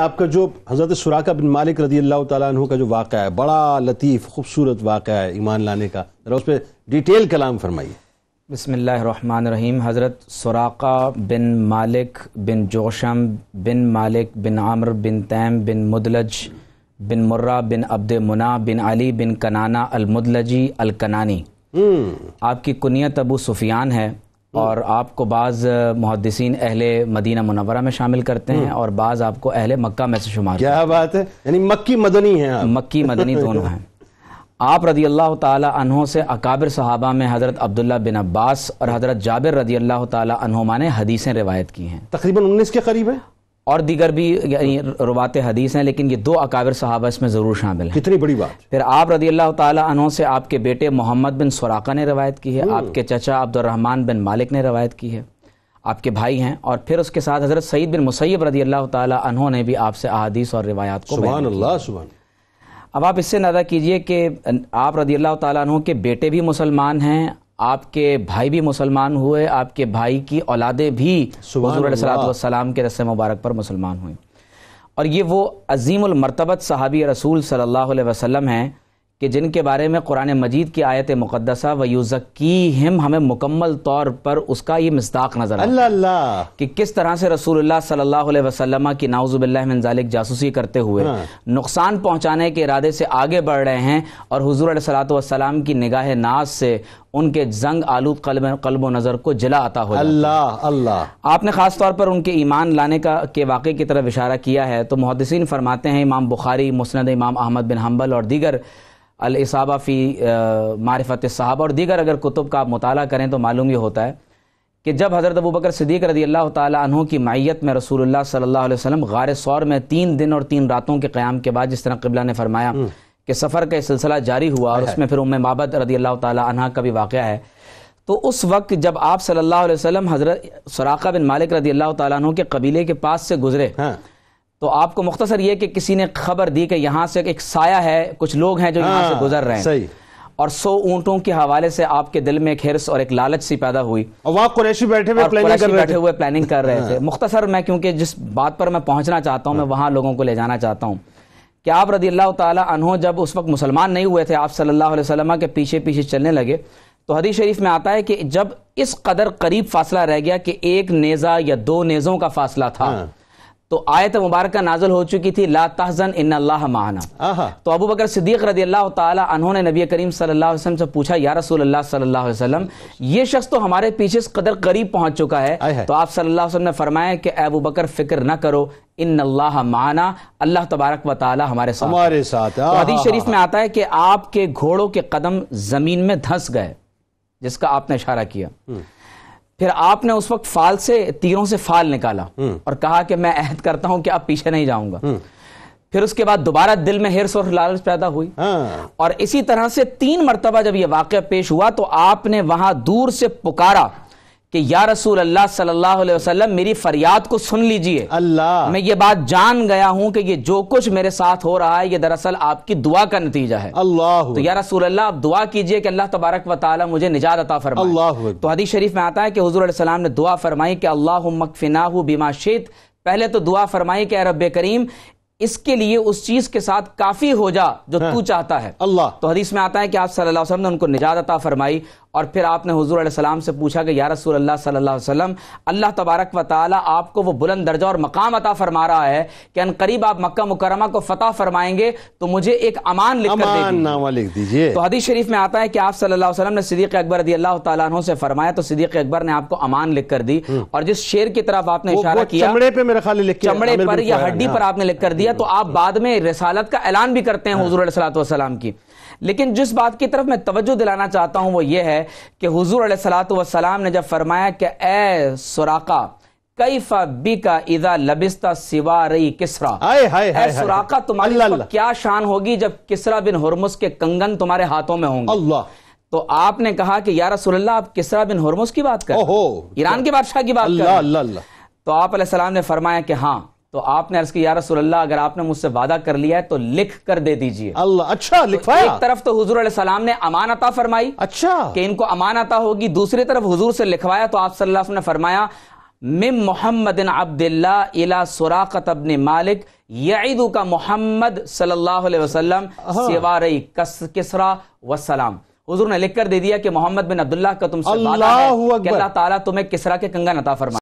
आपका जो हज़रत सुराका बिन मालिक रदी अल्लाह तु का जो वाक़ है बड़ा लतीफ़ खूबसूरत वाक़ है ईमान लाने का ज़रा उस पर डिटेल कलाम फरमाइए बसमीम रहीम हज़रत सुराका बिन मालिक बिन जोशम बिन मालिक बिन आमर बिन तैम बिन मुदलज बिन मुर्रा बिन अब्द मुना बिन अली बिन कनाना अलमुदलजी अलकनानी हम्म। आपकी कुनियत अबू सुफियान है हम्म। और आपको बाज़ मुहदसिन अहले मदीना मुनवरा में शामिल करते हैं हम्म। और बाज़ आपको अहल मक्का में से शुमार क्या बात है यानी मक्की मदनी है मक्की मदनी दोनों हैं आप रदी अल्लाह तहों से अकाबिर सहाबा में हज़रत अब्दुल्ला बिन अब्बास और हज़रत जाबिर रदी अल्लाह तहों ने हदीसें रिवायत की हैं तकरीबन उन्नीस के करीब है और दीगर भी रवात हदीस हैं लेकिन ये दो अकाबिर साहबा इसमें ज़रूर शामिल है कितनी बड़ी बात फिर आप रदी अल्लाह तहों से आपके बेटे मोहम्मद बिन सुराका ने रवायत की है आपके चचा अब्दुलरहमान बिन मालिक ने रवायत की है आपके भाई हैं और फिर उसके साथ हज़रत सईद बिन मुसैब रदी अल्लाह तहों ने भी आपसे अदीस और रिवायात को अब आप इससे नदा कीजिए कि आप रदी अल्लाह तहों के बेटे भी मुसलमान हैं आपके भाई भी मुसलमान हुए आपके भाई की औलादें भी हजूरसलाम के रस्म मुबारक पर मुसलमान हुई और ये वो अजीमरतबत सहाबी रसूल सल्लल्लाहु अलैहि वसल्लम हैं कि जिनके बारे में कुरान मजीद की आयत मुकदसा व यूज़की हिम हमें मुकम्मल तौर पर उसका ये मिसदाक नज़र आया कि किस तरह से रसूल सल्लल्लाहु वसलम की नाउज़ुबिल्लाजालिक जासूसी करते हुए हाँ। नुकसान पहुंचाने के इरादे से आगे बढ़ रहे हैं और हजूर सलाम की निगाह नाज से उनके जंग आलू कलब कल्ब नज़र को जला आता हो अल्लाह अल्लाह आपने ख़ास तौर पर उनके ईमान लाने का के वाक़े की तरफ इशारा किया है तो मुहदसिन फरमाते हैं इमाम बुखारी मुस्ंद इमाम अहमद बिन हम्बल और दीगर अलसाबा फ़ी मारफत साहब और दीगर अगर कुतुब का आप मुताल करें तो मालूम ये होता है कि जब हज़रत अबू बकर सिद्दीक रदी अल्लाह तहों की माइत में रसूल सल्लल्लाहु अलैहि गार सौर में तीन दिन और तीन रातों के क़्याम के बाद जिस तरह कबिला ने फरमाया हम्म। कि सफ़र का सिलसिला जारी हुआ और उसमें फिर उम्म मबत रदी अल्लाह तह का भी वाक़ है तो उस वक्त जब आप सल्ला अलैहि वसल्लम हज़रत सराक़ा बिन मालिक रदी अल्लाह तहों के कबीले के पास से गुजरे हाँ। तो आपको मुख्तसर ये कि किसी ने खबर दी कि यहाँ से एक साया है कुछ लोग हैं जो यहाँ से हाँ, गुजर रहे हैं और सौ ऊंटों के हवाले से आपके दिल में एक हिरस और एक लालच सी पैदा हुई और वहाँ कुरैशी बैठे हुए प्लानिंग कर बैठे हुए प्लानिंग कर रहे हाँ। थे मुख्तसर मैं क्योंकि जिस बात पर मैं पहुंचना चाहता हूँ मैं हाँ। वहां लोगों को ले जाना चाहता हूँ कि आप रदी अल्लाह तहों जब उस वक्त मुसलमान नहीं हुए थे आप सल्लल्लाहु अलैहि वसल्लम के पीछे पीछे चलने लगे तो हदीस शरीफ में आता है कि जब इस कदर करीब फासला रह गया कि एक नेज़ा या दो नेज़ों का फासला था तो आयत मुबारक नाजल हो चुकी थी ला तहजन इन अल्लाह माना तो अबू बकर सिद्दीक रदी अल्लाह तहोंने नबी करीम सल्लल्लाहु अलैहि वसल्लम से पूछा या रसूल अल्लाह सल्लल्लाहु अलैहि वसल्लम ये शख्स तो हमारे पीछे इस कदर करीब पहुंच चुका है तो आप सल्लल्लाहु अलैहि वसल्लम ने फरमाया कि अबू बकर फिक्र न करो इन अल्लाह माना अल्लाह तबारक व ताली हमारे साथ हमारे साथ तो हदीस शरीफ में आता है कि आपके घोड़ों के कदम जमीन में धंस गए जिसका आपने इशारा किया हम्म। फिर आपने उस वक्त फाल से तीरों से फाल निकाला हम्म। और कहा कि मैं अहद करता हूं कि अब पीछे नहीं जाऊंगा हम्म। फिर उसके बाद दोबारा दिल में हिरस और लालच पैदा हुई हाँ। और इसी तरह से तीन मरतबा जब यह वाक़ पेश हुआ तो आपने वहां दूर से पुकारा कि या रसूल अल्लाह सल्लल्लाहु अलैहि वसल्लम मेरी फरियाद को सुन लीजिए अल्लाह मैं ये बात जान गया हूं कि ये जो कुछ मेरे साथ हो रहा है ये दरअसल आपकी दुआ का नतीजा है अल्लाह तो या रसूल अल्लाह आप दुआ कीजिए कि अल्लाह तबारक व ताली मुझे निजात अता फरमाए तो हदीस शरीफ में आता है कि हजूर सलाम ने दुआ फरमाई कि अल्लाह मकफिना बीमा शीत पहले तो दुआ फरमाई कि रब करीम इसके लिए उस चीज के साथ काफी हो जा जो हाँ। तू चाहता है अल्लाह तो हदीस में आता है कि आप सल्लल्लाहु अलैहि वसल्लम ने उनको निजात अता फरमाई और फिर आपने हजूर सलाम से पूछा कि या रसूल अल्लाह सल्ला वसलम अल्लाह तबारक व ताली आपको वो बुलंद दर्जा और मकाम अता फरमा रहा है कि अन करीब आप मक्का मुकरमा को फतह फरमाएंगे तो मुझे एक अमान लिख नामा लिख दीजिए तो हदीस शरीफ में आता है कि आप सल्ला वसलम ने सदीक अकबर रदी अल्लाह तु से फरमाया तो सदीक अकबर ने आपको अमान लिख कर दी हम्म। और जिस शेर की तरफ आपने इशारा किया चमड़े ख्याल लिख चमड़े हाँ, पर या हड्डी पर आपने लिख कर दिया तो आप हाँ। बाद में रसालत का ऐलान भी करते हैं हजूर हाँ। सलाम की लेकिन जिस बात की तरफ मैं तवज्जो दिलाना चाहता हूं वो ये है है कि हजूर सलाम ने जब फरमाया कि ए सुराका कैफा बिका इदा लबिस्ता सिवा रही किसरा आए, आए, आए, सुराका तुम्हारी अल्ला, क्या शान होगी जब किसरा बिन हरमुस के कंगन तुम्हारे हाथों में होंगे अल्लाह तो आपने कहा कि यार रसोल्ला आप किसरा बिन हरमुस की बात कर ईरान के बादशाह की बात अल्लाह, कर अल्लाह, अल्लाह। तो आप सलाम ने फरमाया कि हाँ तो आपने अर्ज किया रसोल्ला अगर आपने मुझसे वादा कर लिया है तो लिख कर दे दीजिए अल्लाह अच्छा तो लिखवाया तो एक तरफ तो हुजूर सलाम ने अमान अता फरमाई अच्छा कि इनको अमान अता होगी दूसरी तरफ हुजूर से लिखवाया तो आप सल्लल्लाहु अलैहि वसल्लम ने फरमाया मिम मोहम्मद इन अब्दुल्ला इला सुराकत अबन मालिक यदू का मोहम्मद सल्लल्लाहु अलैहि वसल्लम सिवारई कस किसरा वसलाम हुजूर ने लिख कर दे दिया कि मोहम्मद बिन अब्दुल्ला का तुमसे वादा है कि अल्लाह ताला तुम्हें किसरा के कंगन अता फरमाए